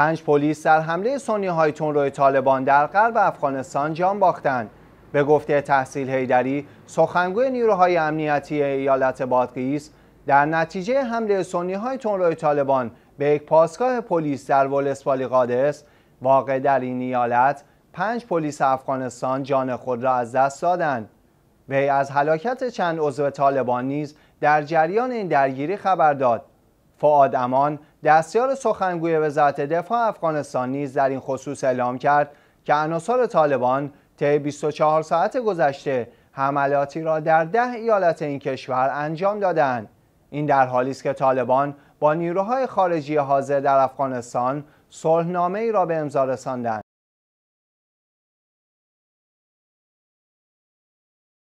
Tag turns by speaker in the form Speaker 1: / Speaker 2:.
Speaker 1: پنج پلیس در حمله سنی های تندروی طالبان در غرب افغانستان جان باختند به گفته تحصیل هیدری سخنگوی نیروهای امنیتی ایالت بادغیس در نتیجه حمله سنی های تندروی طالبان به یک پاسگاه پلیس در ولسوالی قادس واقع در این ایالت پنج پلیس افغانستان جان خود را از دست دادند وی از هلاکت چند عضو طالبان نیز در جریان این درگیری خبر داد فعاد امان دستیار سخنگوی وزارت دفاع افغانستان نیز در این خصوص اعلام کرد که عناصر طالبان طی 24 ساعت گذشته حملاتی را در ده ایالت این کشور انجام دادند این در حالی است که طالبان با نیروهای خارجی حاضر در افغانستان صلحنامه ای را به امضا رساندند